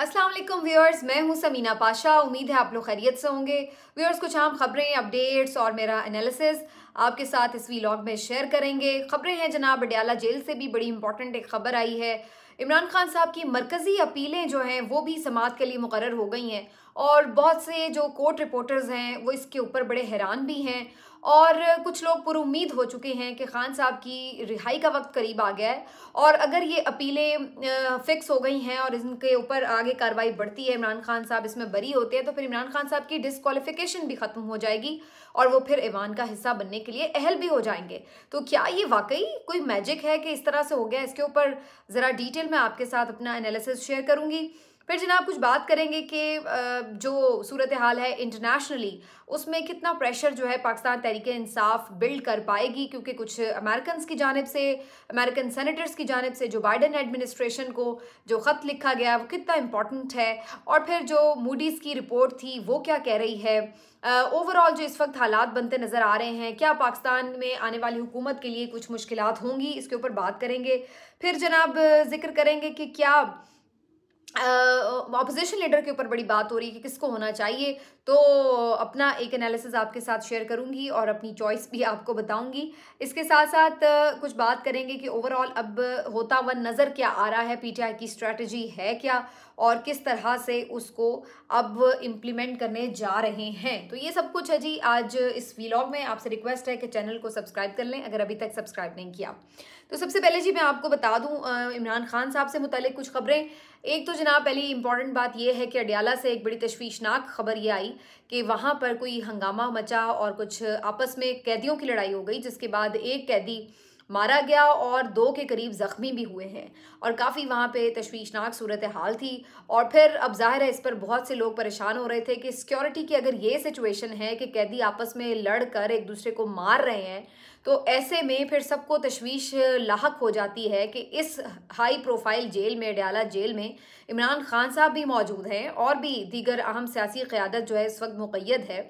Aslam viewers मैं हूं समीना पाशा उम्मीद है आप लोग खैरियत से होंगे व्यूअर्स कुछ आम खबरें अपडेट्स और मेरा एनालिसिस आपके साथ इस वीलॉग में शेयर करेंगे खबरें हैं जनाब अडयाला जेल से भी बड़ी इंपॉर्टेंट एक खबर आई है इमरान खान साहब की मरकज़ी अपीलें जो हैं वो भी समात के लिए मुकर हो गई हैं और बहुत से जो कोर्ट रिपोर्टर्स हैं वो इसके ऊपर बड़े हैरान भी हैं और कुछ लोग पुरुद हो चुके हैं कि खान साहब की रिहाई का वक्त करीब आ गया है और अगर ये अपीलें फ़िक्स हो गई हैं और इनके ऊपर आगे कार्रवाई बढ़ती है इमरान खान साहब इसमें बरी होते हैं तो फिर इमरान खान साहब की डिसकॉलीफिकेशन भी ख़त्म हो जाएगी और वो फिर ईवान का हिस्सा बनने के लिए अहल भी हो जाएंगे तो क्या ये वाकई कोई मैजिक है कि इस तरह से हो गया इसके ऊपर ज़रा डिटेल में आपके साथ अपना एनालिसिस शेयर करूँगी फिर जनाब कुछ बात करेंगे कि जो सूरत हाल है इंटरनेशनली उसमें कितना प्रेशर जो है पाकिस्तान तहरीक इंसाफ बिल्ड कर पाएगी क्योंकि कुछ अमेरिकन की जानब से अमेरिकन सेनेटर्स की जानब से जो बाइडन एडमिनिस्ट्रेशन को जो ख़त लिखा गया वो कितना इम्पॉर्टेंट है और फिर जो मूडीज़ की रिपोर्ट थी वो क्या कह रही है ओवरऑल uh, जो इस वक्त हालात बनते नज़र आ रहे हैं क्या पाकिस्तान में आने वाली हुकूमत के लिए कुछ मुश्किल होंगी इसके ऊपर बात करेंगे फिर जनाब जिक्र करेंगे कि क्या ऑपोजिशन uh, लीडर के ऊपर बड़ी बात हो रही है कि किसको होना चाहिए तो अपना एक एनालिसिस आपके साथ शेयर करूंगी और अपनी चॉइस भी आपको बताऊंगी इसके साथ साथ कुछ बात करेंगे कि ओवरऑल अब होता हुआ नज़र क्या आ रहा है पीटीआई की स्ट्रैटेजी है क्या और किस तरह से उसको अब इम्प्लीमेंट करने जा रहे हैं तो ये सब कुछ है जी आज इस वीलॉग में आपसे रिक्वेस्ट है कि चैनल को सब्सक्राइब कर लें अगर अभी तक सब्सक्राइब नहीं किया तो सबसे पहले जी मैं आपको बता दूं इमरान खान साहब से मुतलिक कुछ खबरें एक तो जनाब पहली इंपॉर्टेंट बात यह है कि अडियाला से एक बड़ी तशवीशनाक खबर ये आई कि वहाँ पर कोई हंगामा मचा और कुछ आपस में कैदियों की लड़ाई हो गई जिसके बाद एक कैदी मारा गया और दो के करीब ज़ख्मी भी हुए हैं और काफ़ी वहाँ पे तशवीशनाक सूरत हाल थी और फिर अब जाहिर है इस पर बहुत से लोग परेशान हो रहे थे कि सिक्योरिटी की अगर ये सिचुएशन है कि कैदी आपस में लड़ कर एक दूसरे को मार रहे हैं तो ऐसे में फिर सबको तशवीश लाक हो जाती है कि इस हाई प्रोफाइल जेल में डयाला जेल में इमरान खान साहब भी मौजूद हैं और भी दीगर अहम सियासी क़्यादत जो है इस वक्त मुक़द है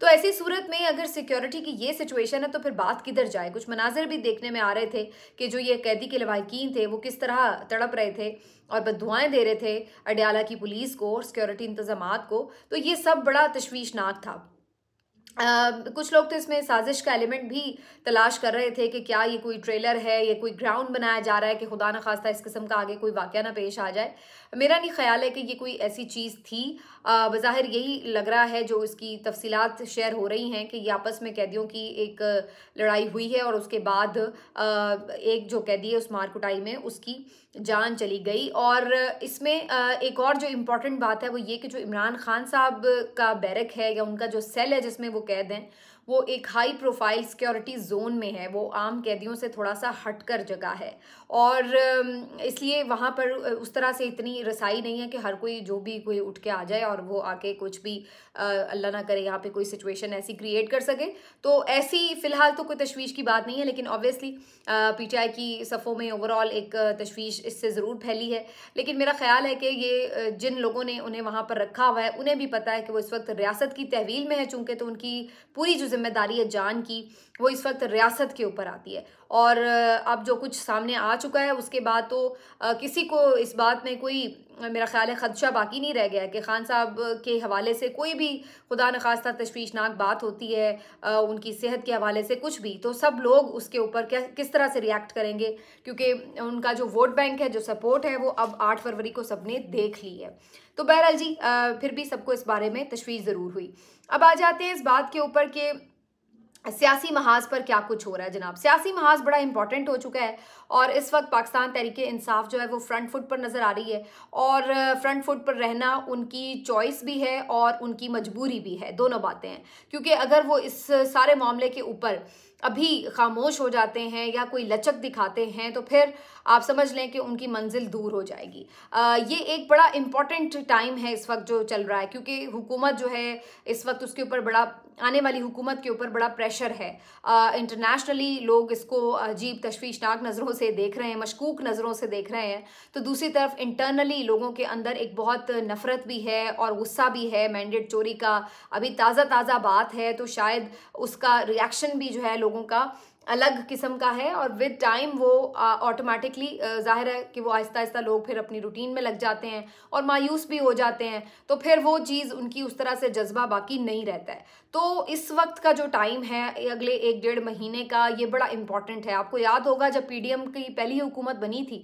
तो ऐसी सूरत में अगर सिक्योरिटी की ये सिचुएशन है तो फिर बात किधर जाए कुछ मनाजिर भी देखने में आ रहे थे कि जो ये कैदी के लवाकिन थे वो किस तरह तड़प रहे थे और बदुआएं दे रहे थे अडयाला की पुलिस को और सिक्योरिटी इंतजाम को तो ये सब बड़ा तशवीशनाक था कुछ लोग तो इसमें साजिश का एलिमेंट भी तलाश कर रहे थे कि क्या ये कोई ट्रेलर है ये कोई ग्राउंड बनाया जा रहा है कि खुदा ना खास्ता इस किस्म का आगे कोई वाक्य ना पेश आ जाए मेरा नहीं ख्याल है कि ये कोई ऐसी चीज़ थी बज़ाहिर यही लग रहा है जो इसकी तफसीत शेयर हो रही हैं कि ये आपस में कैदियों की एक लड़ाई हुई है और उसके बाद आ, एक जो कैदी है उस मारकुटाई में उसकी जान चली गई और इसमें एक और जो इम्पॉर्टेंट बात है वो ये कि जो इमरान खान साहब का बैरक है या उनका जो सेल है जिसमें वो कैद हैं वो एक हाई प्रोफाइल सिक्योरिटी जोन में है वो आम कैदियों से थोड़ा सा हटकर जगह है और इसलिए वहाँ पर उस तरह से इतनी रसाई नहीं है कि हर कोई जो भी कोई उठ के आ जाए और वो आके कुछ भी अल्लाह ना करे यहाँ पे कोई सिचुएशन ऐसी क्रिएट कर सके तो ऐसी फ़िलहाल तो कोई तशवीश की बात नहीं है लेकिन ऑब्वियसली पी की सफ़ों में ओवरऑल एक तशवीश इससे ज़रूर फैली है लेकिन मेरा ख्याल है कि ये जिन लोगों ने उन्हें वहाँ पर रखा हुआ है उन्हें भी पता है कि वो इस वक्त रियासत की तहवील में है चूँकि तो उनकी पूरी जो जिम्मेदारी है जान की वो इस वक्त रियासत के ऊपर आती है और अब जो कुछ सामने आ चुका है उसके बाद तो किसी को इस बात में कोई मेरा ख्याल है खदशा बाकी नहीं रह गया कि खान साहब के हवाले से कोई भी खुदा न खास्ता तशवीशनाक बात होती है उनकी सेहत के हवाले से कुछ भी तो सब लोग उसके ऊपर क्या किस तरह से रिएक्ट करेंगे क्योंकि उनका जो वोट बैंक है जो सपोर्ट है वो अब आठ फरवरी को सबने देख ली है तो बहरहाल जी फिर भी सबको इस बारे में तशवीश ज़रूर हुई अब आ जाते हैं इस बात के ऊपर कि सियासी महाज पर क्या कुछ हो रहा है जनाब सियासी महाज बड़ा इंपॉर्टेंट हो चुका है और इस वक्त पाकिस्तान तहरीक इंसाफ जो है वो फ्रंट फुट पर नज़र आ रही है और फ्रंट फुट पर रहना उनकी चॉइस भी है और उनकी मजबूरी भी है दोनों बातें हैं क्योंकि अगर वो इस सारे मामले के ऊपर अभी खामोश हो जाते हैं या कोई लचक दिखाते हैं तो फिर आप समझ लें कि उनकी मंजिल दूर हो जाएगी आ, ये एक बड़ा इंपॉर्टेंट टाइम है इस वक्त जो चल रहा है क्योंकि हुकूमत जो है इस वक्त उसके ऊपर बड़ा आने वाली हुकूमत के ऊपर बड़ा प्रेशर है इंटरनेशनली लोग इसको अजीब तशवीशनाक नज़रों से देख रहे हैं मशकूक नज़रों से देख रहे हैं तो दूसरी तरफ इंटरनली लोगों के अंदर एक बहुत नफ़रत भी है और गुस्सा भी है मैंडेट चोरी का अभी ताज़ा ताज़ा बात है तो शायद उसका रिएक्शन भी जो है लोगों का अलग किस्म का है और विद टाइम वो ऑटोमेटिकली जाहिर है कि वो आहिस्ता आहिस्ता लोग फिर अपनी रूटीन में लग जाते हैं और मायूस भी हो जाते हैं तो फिर वो चीज़ उनकी उस तरह से जज्बा बाकी नहीं रहता है तो इस वक्त का जो टाइम है अगले एक डेढ़ महीने का ये बड़ा इंपॉर्टेंट है आपको याद होगा जब पीडीएम की पहली हुकूमत बनी थी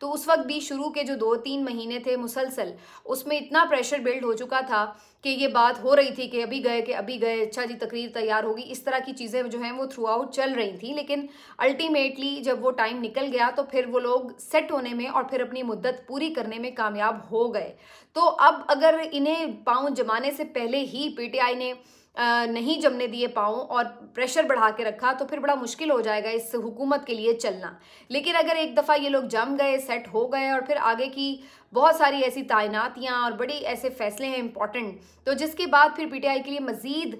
तो उस वक्त भी शुरू के जो दो तीन महीने थे मुसलसल उसमें इतना प्रेशर बिल्ड हो चुका था कि ये बात हो रही थी कि अभी गए कि अभी गए अच्छा जी तकरीर तैयार होगी इस तरह की चीज़ें जो हैं वो थ्रू आउट चल रही थी लेकिन अल्टीमेटली जब वो टाइम निकल गया तो फिर वो लोग सेट होने में और फिर अपनी मुद्दत पूरी करने में कामयाब हो गए तो अब अगर इन्हें पाँव जमाने से पहले ही पीटीआई ने नहीं जमने दिए पाऊँ और प्रेशर बढ़ा के रखा तो फिर बड़ा मुश्किल हो जाएगा इस हुकूमत के लिए चलना लेकिन अगर एक दफ़ा ये लोग जम गए सेट हो गए और फिर आगे की बहुत सारी ऐसी तैनातियाँ और बड़े ऐसे फैसले हैं इंपॉर्टेंट तो जिसके बाद फिर पीटीआई के लिए मज़ीद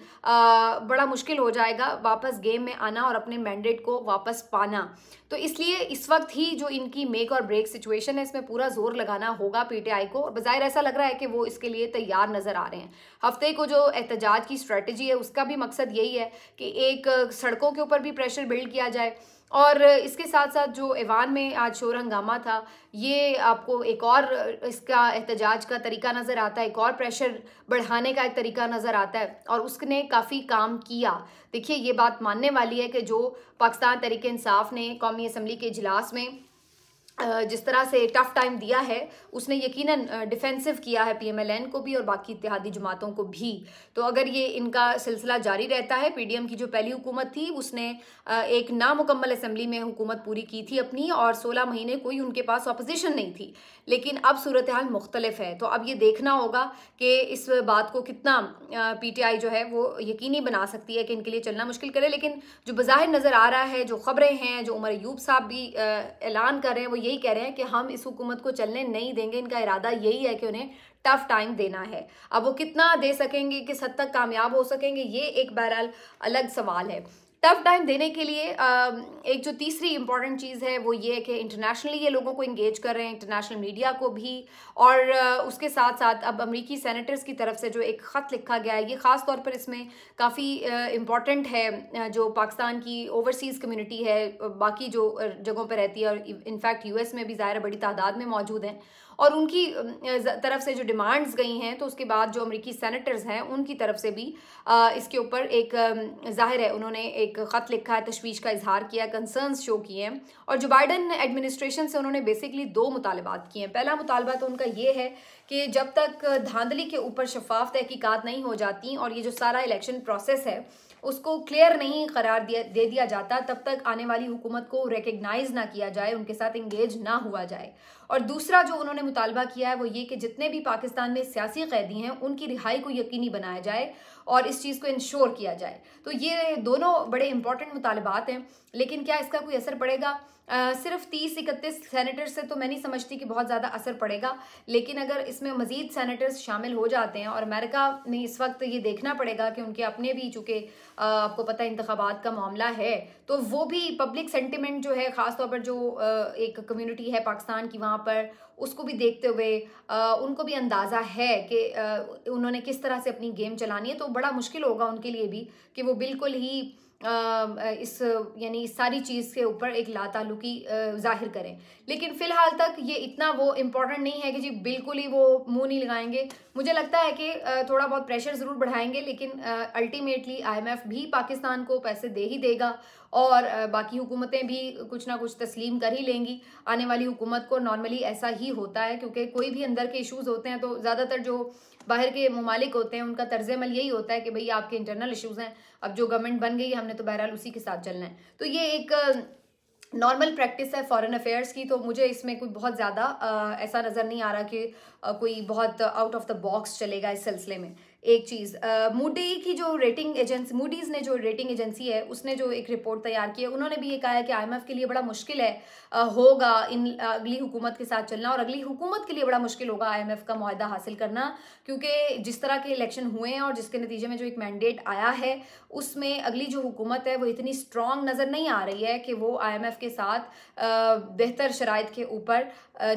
बड़ा मुश्किल हो जाएगा वापस गेम में आना और अपने मैंडेट को वापस पाना तो इसलिए इस वक्त ही जो इनकी मेक और ब्रेक सिचुएशन है इसमें पूरा जोर लगाना होगा पीटीआई को और बाहिर ऐसा लग रहा है कि वो इसके लिए तैयार नज़र आ रहे हैं हफ्ते को जो एहतजाज की स्ट्रेटजी है उसका भी मकसद यही है कि एक सड़कों के ऊपर भी प्रेशर बिल्ड किया जाए और इसके साथ साथ जो ऐवान में आज शोर हंगामा था ये आपको एक और इसका एहतजाज का तरीका नज़र आता है एक और प्रेशर बढ़ाने का एक तरीका नज़र आता है और उसने काफ़ी काम किया देखिए ये बात मानने वाली है कि जो पाकिस्तान तरीक़ानसाफ़ ने कौमी असम्बली के इजलास में जिस तरह से टफ टाइम दिया है उसने यकीनन डिफेंसिव किया है पीएमएलएन को भी और बाकी इतिहादी जमातों को भी तो अगर ये इनका सिलसिला जारी रहता है पीडीएम की जो पहली हुकूमत थी उसने एक नामुकम्मल असम्बली में हुकूमत पूरी की थी अपनी और 16 महीने कोई उनके पास अपोजिशन नहीं थी लेकिन अब सूरत हाल मुख्तलिफ है तो अब ये देखना होगा कि इस बात को कितना पी जो है वो यकीनी बना सकती है कि इनके लिए चलना मुश्किल करे लेकिन जो बाहिर नज़र आ रहा है जो खबरें हैं जो उमर यूब साहब भी ऐलान कर रहे हैं वो यही कह रहे हैं कि हम इस हुकूमत को चलने नहीं देंगे इनका इरादा यही है कि उन्हें टफ टाइम देना है अब वो कितना दे सकेंगे किस हद तक कामयाब हो सकेंगे ये एक बहरहाल अलग सवाल है टफ टाइम देने के लिए एक जो तीसरी इंपॉर्टेंट चीज़ है वो ये है कि इंटरनेशनली ये लोगों को इंगेज कर रहे हैं इंटरनेशनल मीडिया को भी और उसके साथ साथ अब अमरीकी सेनेटर्स की तरफ से जो एक ख़त लिखा गया है ये ख़ास तौर पर इसमें काफ़ी इम्पॉर्टेंट है जो पाकिस्तान की ओवरसीज़ कम्यूनिटी है बाकी जो जगहों पर रहती है और इनफैक्ट यू में भी ज़ाहिर बड़ी तादाद में मौजूद हैं और उनकी तरफ से जो डिमांड्स गई हैं तो उसके बाद जो अमरीकी सैनिटर्स हैं उनकी तरफ से भी इसके ऊपर एक जाहिर है उन्होंने एक ख़त लिखा है तशवीश का इजहार किया कंसर्नस शो किए हैं और जो बाइडन एडमिनिस्ट्रेशन से उन्होंने बेसिकली दो मुतालबात किए हैं पहला मुतालबा तो उनका ये है कि जब तक धांधली के ऊपर शफाफ तहकीकत नहीं हो जाती और ये जो सारा इलेक्शन प्रोसेस है उसको क्लियर नहीं करार दिया दे दिया जाता तब तक आने वाली हुकूमत को रिकग्नाइज ना किया जाए उनके साथ इंगेज ना हुआ जाए और दूसरा जो उन्होंने मुतालबा किया है वो ये कि जितने भी पाकिस्तान में सियासी कैदी हैं उनकी रिहाई को यकीनी बनाया जाए और इस चीज़ को इंश्योर किया जाए तो ये दोनों बड़े इंपॉर्टेंट मुतालबात हैं लेकिन क्या इसका कोई असर पड़ेगा सिर्फ तीस इकतीस सेनेटर्स से तो मैं नहीं समझती कि बहुत ज़्यादा असर पड़ेगा लेकिन अगर इसमें मज़ीद सेनेटर्स शामिल हो जाते हैं और अमेरिका ने इस वक्त ये देखना पड़ेगा कि उनके अपने भी चूँकि आपको पता है इंतबात का मामला है तो वो भी पब्लिक सेंटिमेंट जो है ख़ासतौर पर जो एक कम्यूनिटी है पाकिस्तान की वहाँ पर उसको भी देखते हुए उनको भी अंदाज़ा है कि उन्होंने किस तरह से अपनी गेम चलानी है तो बड़ा मुश्किल होगा उनके लिए भी कि वो बिल्कुल ही इस यानी इस सारी चीज़ के ऊपर एक लातालुकी जाहिर करें लेकिन फ़िलहाल तक ये इतना वो इम्पॉर्टेंट नहीं है कि जी बिल्कुल ही वो मुंह नहीं लगाएंगे मुझे लगता है कि थोड़ा बहुत प्रेशर ज़रूर बढ़ाएंगे लेकिन अल्टीमेटली आईएमएफ भी पाकिस्तान को पैसे दे ही देगा और बाकी हुकूमतें भी कुछ ना कुछ तस्लीम कर ही लेंगी आने वाली हुकूमत को नॉर्मली ऐसा ही होता है क्योंकि कोई भी अंदर के इशूज़ होते हैं तो ज़्यादातर जो बाहर के ममालिक होते हैं उनका तर्ज अमल यही होता है कि भई आपके इंटरनल इशूज़ हैं अब जो गवर्नमेंट बन गई हमने तो बहरहाल उसी के साथ चलना है तो ये एक नॉर्मल प्रैक्टिस है फॉरेन अफेयर्स की तो मुझे इसमें कोई बहुत ज़्यादा ऐसा नज़र नहीं आ रहा कि आ, कोई बहुत आउट ऑफ द बॉक्स चलेगा इस सिलसिले में एक चीज़ मूडी की जो रेटिंग एजेंसी मूडीज़ ने जो रेटिंग एजेंसी है उसने जो एक रिपोर्ट तैयार की है उन्होंने भी ये कहा है कि आईएमएफ के लिए बड़ा मुश्किल है आ, होगा इन अगली हुकूमत के साथ चलना और अगली हुकूमत के लिए बड़ा मुश्किल होगा आईएमएफ का माहदा हासिल करना क्योंकि जिस तरह के इलेक्शन हुए हैं और जिसके नतीजे में जो एक मैंडेट आया है उसमें अगली जो हुकूमत है वो इतनी स्ट्रांग नज़र नहीं आ रही है कि वो आई के साथ बेहतर शराइ के ऊपर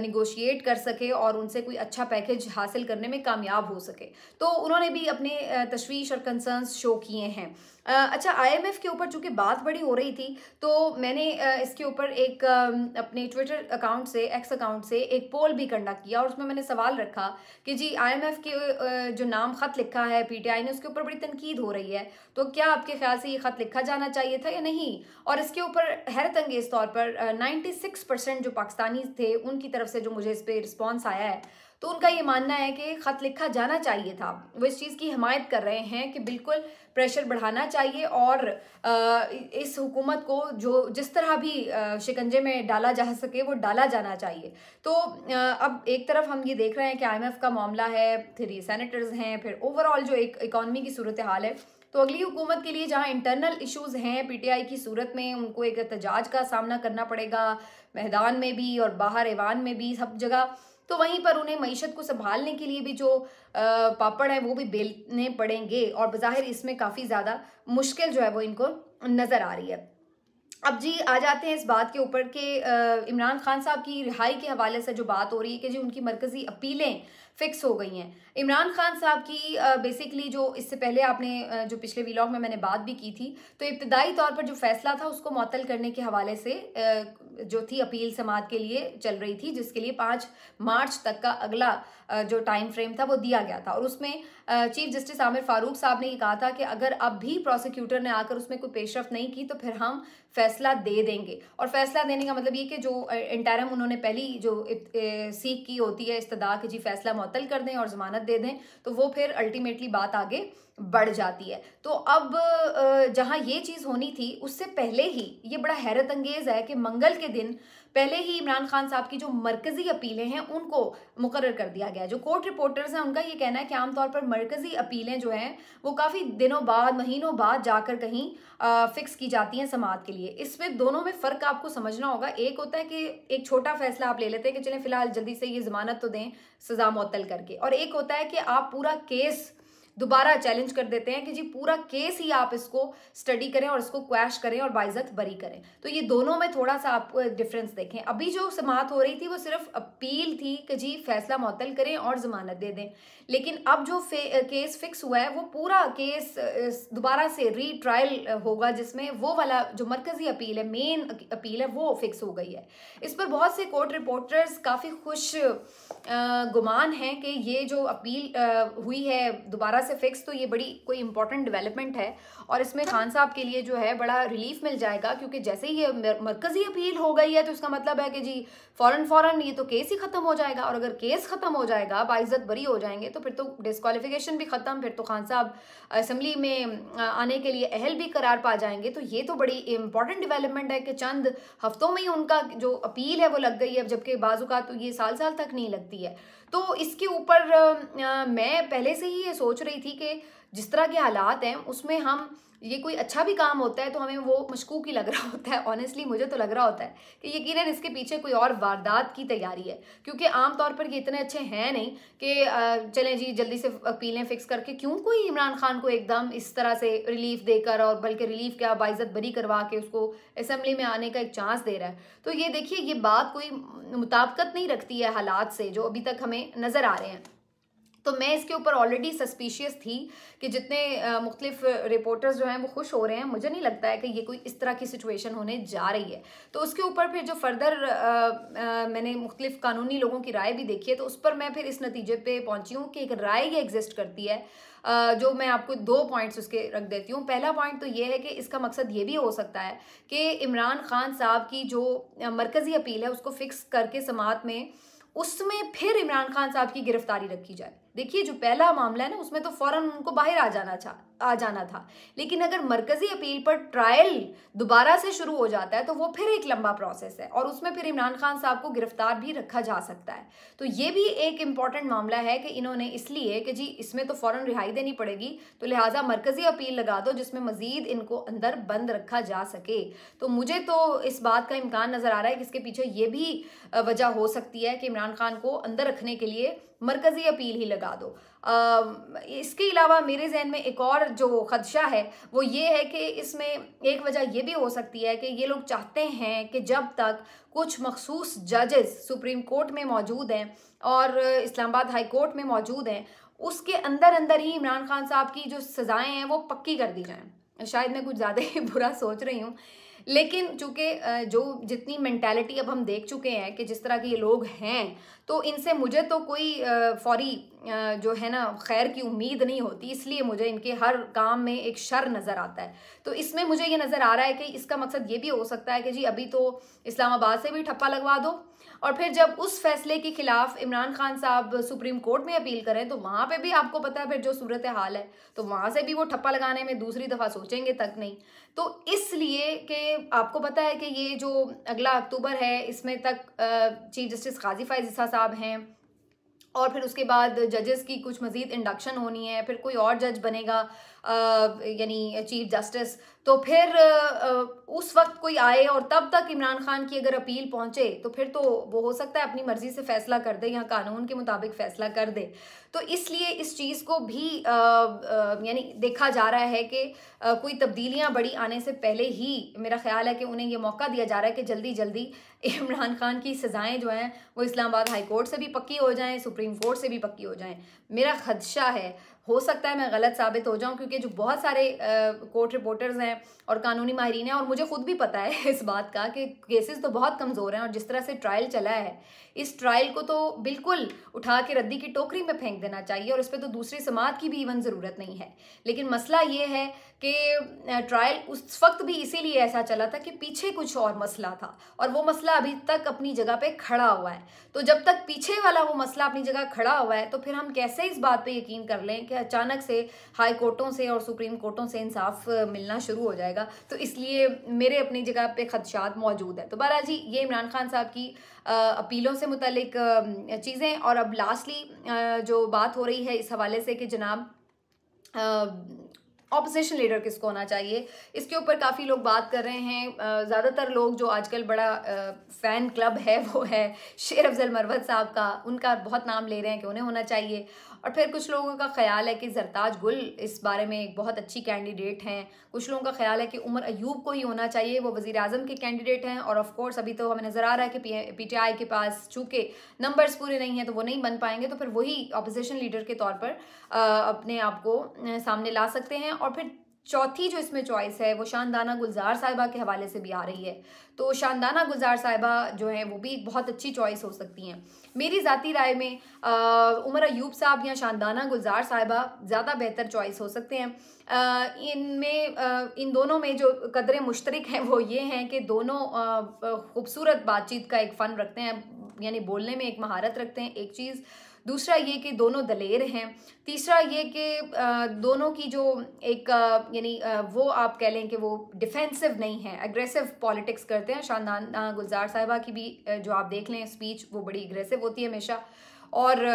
निगोशिएट कर सके और उनसे कोई अच्छा पैकेज हासिल करने में कामयाब हो सके तो उन्होंने भी अपने तशवीश और कंसर्न्स शो किए हैं अच्छा आईएमएफ के ऊपर चूंकि बात बड़ी हो रही थी तो मैंने इसके ऊपर एक अपने ट्विटर अकाउंट से एक्स अकाउंट से एक पोल भी कंडक्ट किया और उसमें मैंने सवाल रखा कि जी आईएमएफ के जो नाम ख़त लिखा है पीटीआई ने उसके ऊपर बड़ी तनकीद हो रही है तो क्या आपके ख्याल से ये ख़त लिखा जाना चाहिए था या नहीं और इसके ऊपर हैरत अंगेज तौर पर नाइन्टी जो पाकिस्तानी थे उनकी तरफ से जो मुझे इस पर रिस्पॉन्स आया है तो उनका ये मानना है कि ख़त लिखा जाना चाहिए था वो इस चीज़ की हमायत कर रहे हैं कि बिल्कुल प्रेशर बढ़ाना चाहिए और इस हुकूमत को जो जिस तरह भी शिकंजे में डाला जा सके वो डाला जाना चाहिए तो अब एक तरफ हम ये देख रहे हैं कि आईएमएफ का मामला है फिर ये सैनिटर्स हैं फिर ओवरऑल जो एक इकॉनमी की सूरत हाल है तो अगली हुकूमत के लिए जहाँ इंटरनल इश्यूज हैं पीटीआई की सूरत में उनको एक एहतजाज का सामना करना पड़ेगा मैदान में भी और बाहर ऐवान में भी सब जगह तो वहीं पर उन्हें मीशत को संभालने के लिए भी जो पापड़ हैं वो भी बेलने पड़ेंगे और बाहिर इसमें काफ़ी ज़्यादा मुश्किल जो है वो इनको नज़र आ रही है अब जी आ जाते हैं इस बात के ऊपर कि इमरान खान साहब की रिहाई के हवाले से जो बात हो रही है कि जी उनकी मरकज़ी अपीलें फिक्स हो गई हैं इमरान खान साहब की बेसिकली जो इससे पहले आपने जो पिछले वीलॉग में मैंने बात भी की थी तो इब्तदाई तौर पर जो फैसला था उसको मअतल करने के हवाले से जो थी अपील समाज के लिए चल रही थी जिसके लिए पाँच मार्च तक का अगला जो टाइम फ्रेम था वो दिया गया था और उसमें चीफ जस्टिस आमिर फारूक साहब ने ये कहा था कि अगर अब भी प्रोसिक्यूटर ने आकर उसमें कोई पेशरफ नहीं की तो फिर हम फैसला दे देंगे और फैसला देने का मतलब ये कि जो इंटरम उन्होंने पहली जो सीख की होती है इस्तदा कि जी फैसला मअतल कर दें और ज़मानत दे दें तो वो फिर अल्टीमेटली बात आगे बढ़ जाती है तो अब जहाँ ये चीज़ होनी थी उससे पहले ही ये बड़ा हैरत अंगेज़ है कि मंगल के दिन पहले ही इमरान खान साहब की जो मरकजी अपीलें हैं उनको मुकर कर दिया गया जो कोर्ट रिपोर्टर्स हैं उनका ये कहना है कि आमतौर पर मरकजी अपीलें जो हैं वो काफ़ी दिनों बाद महीनों बाद जाकर कहीं आ, फिक्स की जाती हैं समात के लिए इसमें दोनों में फ़र्क आपको समझना होगा एक होता है कि एक छोटा फैसला आप ले लेते हैं कि चलें फिलहाल जल्दी से ये ज़मानत तो दें सज़ा मअतल करके और एक होता है कि आप पूरा केस दोबारा चैलेंज कर देते हैं कि जी पूरा केस ही आप इसको स्टडी करें और इसको क्वैश करें और बाइजत बरी करें तो ये दोनों में थोड़ा सा आप डिफरेंस देखें अभी जो समात हो रही थी वो सिर्फ अपील थी कि जी फैसला मअतल करें और जमानत दे दें लेकिन अब जो केस फिक्स हुआ है वो पूरा केस दोबारा से रीट्रायल होगा जिसमें वो वाला जो मरकजी अपील है मेन अपील है वो फिक्स हो गई है इस पर बहुत से कोर्ट रिपोर्टर्स काफ़ी खुश गुमान हैं कि ये जो अपील हुई है दोबारा तरह से फिक्स तो ये बड़ी कोई इंपॉर्टेंट डेवलपमेंट है और इसमें खान साहब के लिए जो है बड़ा रिलीफ मिल जाएगा क्योंकि जैसे ही ये मरकजी अपील हो गई है तो इसका मतलब है कि जी फॉरन फॉरन ये तो केस ही ख़त्म हो जाएगा और अगर केस ख़त्म हो जाएगा बाइज़त बरी हो जाएंगे तो फिर तो डिस्कवालिफिकेशन भी ख़त्म फिर तो खान साहब असम्बली में आने के लिए अहल भी करार पा जाएंगे तो ये तो बड़ी इंपॉर्टेंट डेवलपमेंट है कि चंद हफ्तों में ही उनका जो अपील है वो लग गई है जबकि बाजू का तो ये साल साल तक नहीं लगती है तो इसके ऊपर मैं पहले से ही ये सोच रही थी कि जिस तरह के हालात हैं उसमें हम ये कोई अच्छा भी काम होता है तो हमें वो मशकूक ही लग रहा होता है ऑनेस्टली मुझे तो लग रहा होता है कि यकीन इसके पीछे कोई और वारदात की तैयारी है क्योंकि आम तौर पर ये इतने अच्छे हैं नहीं कि चलें जी जल्दी से अपीलें फिक्स करके क्यों कोई इमरान खान को एकदम इस तरह से रिलीफ देकर और बल्कि रिलीफ क्या बाइज़त बरी करवा के उसको असम्बली में आने का एक चांस दे रहा है तो ये देखिए ये बात कोई मुताबकत नहीं रखती है हालात से जो अभी तक हमें नज़र आ रहे हैं तो मैं इसके ऊपर ऑलरेडी सस्पिशियस थी कि जितने मुख्तलिफ रिपोर्टर्स जो हैं वो खुश हो रहे हैं मुझे नहीं लगता है कि ये कोई इस तरह की सिचुएशन होने जा रही है तो उसके ऊपर फिर जो फर्दर आ, आ, मैंने मुख्तलिफ कानूनी लोगों की राय भी देखी है तो उस पर मैं फिर इस नतीजे पे पहुंची हूँ कि एक राय ये एग्जिस्ट करती है जो मैं आपको दो पॉइंट्स उसके रख देती हूँ पहला पॉइंट तो ये है कि इसका मकसद ये भी हो सकता है कि इमरान खान साहब की जो मरकज़ी अपील है उसको फ़िक्स करके समात में उसमें फिर इमरान खान साहब की गिरफ्तारी रखी जाए देखिए जो पहला मामला है ना उसमें तो फौरन उनको बाहर आ जाना था आ जाना था लेकिन अगर मरकजी अपील पर ट्रायल दोबारा से शुरू हो जाता है तो वो फिर एक लंबा प्रोसेस है और उसमें फिर इमरान खान साहब को गिरफ्तार भी रखा जा सकता है तो ये भी एक इम्पॉर्टेंट मामला है कि इन्होंने इसलिए कि जी इसमें तो फ़ौरन रिहाई देनी पड़ेगी तो लिहाजा मरकजी अपील लगा दो जिसमें मजीद इनको अंदर बंद रखा जा सके तो मुझे तो इस बात का इम्कान नज़र आ रहा है कि इसके पीछे ये भी वजह हो सकती है कि इमरान खान को अंदर रखने के लिए मरकज़ी अपील ही लगा दो आ, इसके अलावा मेरे जहन में एक और जो ख़दशा है वो ये है कि इसमें एक वजह यह भी हो सकती है कि ये लोग चाहते हैं कि जब तक कुछ मखसूस जजेस सुप्रीम कोर्ट में मौजूद हैं और इस्लामाबाद हाई कोर्ट में मौजूद हैं उसके अंदर अंदर ही इमरान खान साहब की जो सज़ाएँ हैं वो पक्की कर दी जाएँ शायद मैं कुछ ज़्यादा ही बुरा सोच रही हूँ लेकिन चूंकि जो जितनी मैंटेलिटी अब हम देख चुके हैं कि जिस तरह के ये लोग हैं तो इनसे मुझे तो कोई फौरी जो है ना खैर की उम्मीद नहीं होती इसलिए मुझे इनके हर काम में एक शर नज़र आता है तो इसमें मुझे ये नज़र आ रहा है कि इसका मकसद ये भी हो सकता है कि जी अभी तो इस्लामाबाद से भी ठप्पा लगवा दो और फिर जब उस फैसले के खिलाफ इमरान खान साहब सुप्रीम कोर्ट में अपील करें तो वहाँ पे भी आपको पता है फिर जो सूरत हाल है तो वहाँ से भी वो ठप्पा लगाने में दूसरी दफ़ा सोचेंगे तक नहीं तो इसलिए कि आपको पता है कि ये जो अगला अक्टूबर है इसमें तक चीफ जस्टिस काजी फाइज साहब हैं और फिर उसके बाद जजेस की कुछ मज़ीद इंडक्शन होनी है फिर कोई और जज बनेगा यानी चीफ जस्टिस तो फिर उस वक्त कोई आए और तब तक इमरान खान की अगर अपील पहुंचे तो फिर तो वो हो सकता है अपनी मर्जी से फैसला कर दे या कानून के मुताबिक फैसला कर दे तो इसलिए इस चीज़ को भी यानी देखा जा रहा है कि कोई तब्दीलियां बड़ी आने से पहले ही मेरा ख्याल है कि उन्हें ये मौका दिया जा रहा है कि जल्दी जल्दी इमरान खान की सज़ाएँ जो हैं वो इस्लामाबाद हाई कोर्ट से भी पक्की हो जाएँ सुप्रीम कोर्ट से भी पक्की हो जाएँ मेरा खदशा है हो सकता है मैं गलत साबित हो जाऊँ क्योंकि जो बहुत सारे कोर्ट रिपोर्टर्स हैं और कानूनी माहरीन हैं और मुझे खुद भी पता है इस बात का कि केसेस तो बहुत कमज़ोर हैं और जिस तरह से ट्रायल चला है इस ट्रायल को तो बिल्कुल उठा के रद्दी की टोकरी में फेंक देना चाहिए और इस पर तो दूसरी समाज की भी इवन ज़रूरत नहीं है लेकिन मसला ये है कि ट्रायल उस वक्त भी इसीलिए ऐसा चला था कि पीछे कुछ और मसला था और वो मसला अभी तक अपनी जगह पे खड़ा हुआ है तो जब तक पीछे वाला वो मसला अपनी जगह खड़ा हुआ है तो फिर हम कैसे इस बात पे यकीन कर लें कि अचानक से हाई कोर्टों से और सुप्रीम कोर्टों से इंसाफ मिलना शुरू हो जाएगा तो इसलिए मेरे अपनी जगह पर खदशात मौजूद है तो बारा जी ये इमरान खान साहब की अपीलों से मुतलिक चीज़ें और अब लास्टली जो बात हो रही है इस हवाले से कि जनाब ऑपोजिशन लीडर किसको होना चाहिए इसके ऊपर काफ़ी लोग बात कर रहे हैं ज़्यादातर लोग जो आजकल बड़ा फ़ैन क्लब है वो है शेर अफजल मरवत साहब का उनका बहुत नाम ले रहे हैं कि उन्हें होना चाहिए और फिर कुछ लोगों का ख्याल है कि जरताज गुल इस बारे में एक बहुत अच्छी कैंडिडेट हैं कुछ लोगों का ख्याल है कि उमर अयूब को ही होना चाहिए वो वज़ी अजम के कैंडिडेट हैं और ऑफकोर्स अभी तो हमें नज़र आ रहा है कि पी टी आई के पास चूँकि नंबर्स पूरे नहीं हैं तो वो नहीं बन पाएंगे तो फिर वही अपोजिशन लीडर के तौर पर अपने आप को सामने ला सकते हैं और फिर चौथी जो इसमें चॉइस है वो शानदाना गुलजार साहिबा के हवाले से भी आ रही है तो शानदाना गुलजार साहिबा जो हैं वो भी एक बहुत अच्छी चॉइस हो सकती हैं मेरी ज़ाती राय में आ, उमर अयूब साहब या शानदाना गुलजार साहिबा ज़्यादा बेहतर चॉइस हो सकते हैं इनमें इन दोनों में जो कदरें मुश्तरक हैं वो ये हैं कि दोनों खूबसूरत बातचीत का एक फ़न रखते हैं यानी बोलने में एक महारत रखते हैं एक चीज़ दूसरा ये कि दोनों दलेर हैं तीसरा ये कि दोनों की जो एक यानी वो आप कह लें कि वो डिफेंसिव नहीं है एग्रेसिव पॉलिटिक्स करते हैं शानदाना गुलजार साहिबा की भी जो आप देख लें स्पीच वो बड़ी एग्रेसिव होती है हमेशा और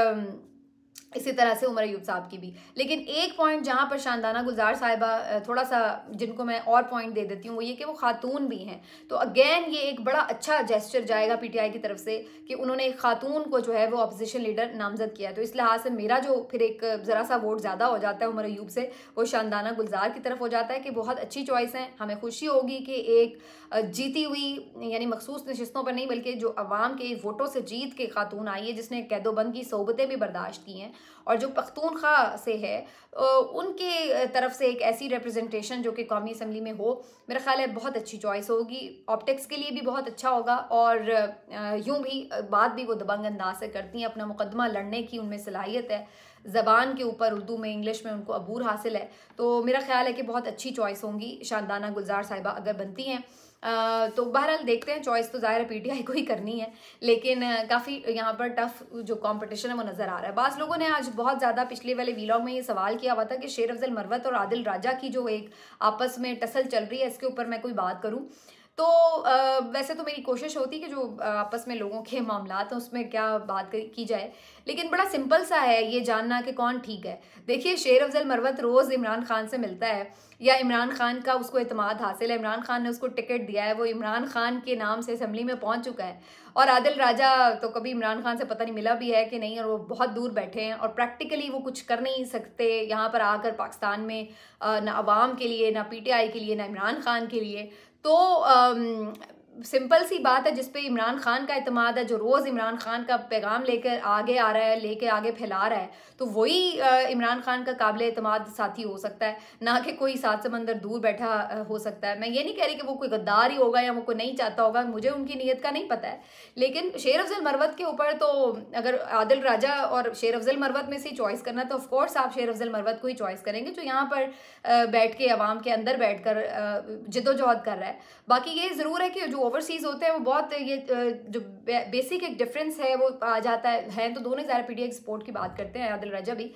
इसी तरह से उमर अयूब साहब की भी लेकिन एक पॉइंट जहाँ पर शानदाना गुलजार साहिबा थोड़ा सा जिनको मैं और पॉइंट दे देती हूँ वो ये कि वो खातून भी हैं तो अगेन ये एक बड़ा अच्छा जेस्चर जाएगा पीटीआई की तरफ से कि उन्होंने एक खातून को जो है वो अपोजिशन लीडर नामजद किया तो इस लिहाज से मेरा जो फिर एक ज़रा सा वोट ज़्यादा हो जाता है उमर अयूब से वो शानदाना गुलजार की तरफ हो जाता है कि बहुत अच्छी चॉइस हैं हमें खुशी होगी कि एक जीती हुई यानी मखसूस नशस्तों पर नहीं बल्कि जो अवाम के वोटों से जीत के खातून आई है जिसने कैदोबंद की सोबतें भी बर्दाश्त की हैं और जो पख्तूनख्वा से है उनके तरफ से एक ऐसी रिप्रेजेंटेशन जो कि कौमी असम्बली में हो मेरा ख्याल है बहुत अच्छी चॉइस होगी ऑप्टिक्स के लिए भी बहुत अच्छा होगा और यूँ भी बात भी वो दबंग अंदाज से करती हैं अपना मुकदमा लड़ने की उनमें सलाहियत है ज़बान के ऊपर उर्दू में इंग्लिश में उनको अबूर हासिल है तो मेरा ख्याल है कि बहुत अच्छी चॉइस होंगी शानदाना गुलजार साहिबा अगर बनती हैं तो बहरहाल देखते हैं चॉइस तो ज़ाहिर है पीटीआई को ही करनी है लेकिन काफ़ी यहाँ पर टफ जो कॉम्पिटिशन है वो नज़र आ रहा है बास लोगों ने आज बहुत ज़्यादा पिछले वाले वीलॉग में ये सवाल किया हुआ था कि शेर अफजल मरवत और आदिल राजा की जो एक आपस में टसल चल रही है इसके ऊपर मैं कोई बात करूँ तो आ, वैसे तो मेरी कोशिश होती कि जो आपस में लोगों के मामला हैं उसमें क्या बात की जाए लेकिन बड़ा सिंपल सा है ये जानना कि कौन ठीक है देखिए शेर अफजल मरवत रोज़ इमरान खान से मिलता है या इमरान खान का उसको अतमाद हासिल है इमरान खान ने उसको टिकट दिया है वो इमरान खान के नाम से असम्बली में पहुँच चुका है और आदिल राजा तो कभी इमरान खान से पता नहीं मिला भी है कि नहीं और वो बहुत दूर बैठे हैं और प्रैक्टिकली वो कुछ कर नहीं सकते यहाँ पर आकर पाकिस्तान में ना आवाम के लिए ना पीटीआई के लिए ना इमरान खान के लिए तो सिंपल सी बात है जिसपे इमरान खान का अतमाद है जो रोज़ इमरान खान का पैगाम लेकर आगे आ रहा है लेके आगे फैला रहा है तो वही इमरान खान का काबिल अतमाद साथी हो सकता है ना कि कोई सात समंदर दूर बैठा हो सकता है मैं ये नहीं कह रही कि वो कोई गद्दार ही होगा या वो कोई नहीं चाहता होगा मुझे उनकी नीयत का नहीं पता है लेकिन शेर अफजल मरवत के ऊपर तो अगर आदिल राजा और शेर अफजल मरवत में से चॉइस करना तो ऑफकोर्स आप शेर अफजल मरवत को ही चॉइस करेंगे जो यहाँ पर बैठ के आवाम के अंदर बैठ कर जिदोजहद कर रहा है बाकी ये ज़रूर है कि जो ओवरसीज होते हैं वो बहुत ये जो बेसिक एक डिफरेंस है वो आ जाता है हैं तो दोनों ज़्यादा पीडीएफ स्पोर्ट की बात करते हैं आदिल रजा भी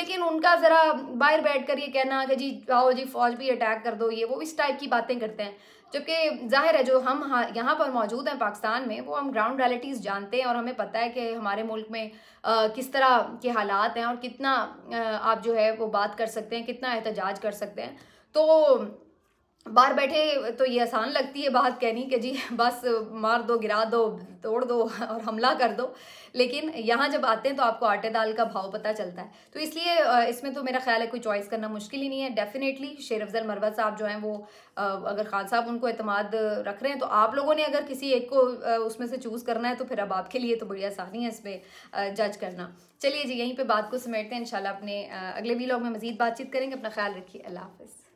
लेकिन उनका ज़रा बाहर बैठ कर ये कहना कि जी आओ जी फौज भी अटैक कर दो ये वो इस टाइप की बातें करते हैं जबकि जाहिर है जो हम यहाँ पर मौजूद हैं पाकिस्तान में वो हम ग्राउंड रियलिटीज़ जानते हैं और हमें पता है कि हमारे मुल्क में आ, किस तरह के हालात हैं और कितना आ, आप जो है वो बात कर सकते हैं कितना एहतजाज कर सकते हैं तो बाहर बैठे तो ये आसान लगती है बात कहनी कि जी बस मार दो गिरा दो तोड़ दो और हमला कर दो लेकिन यहाँ जब आते हैं तो आपको आटे दाल का भाव पता चलता है तो इसलिए इसमें तो मेरा ख्याल है कोई चॉइस करना मुश्किल ही नहीं है डेफिनेटली शेर अफजल मरवत साहब जो हैं वो अगर खान साहब उनको अतमाद रख रहे हैं तो आप लोगों ने अगर किसी एक को उसमें से चूज़ करना है तो फिर अब आपके लिए तो बड़ी आसानी है इसमें जज करना चलिए जी यहीं पर बात को समेटते हैं इन अपने अगले वीलॉग में मजीद बातचीत करेंगे अपना ख्याल रखिए अल्लाह हाफ़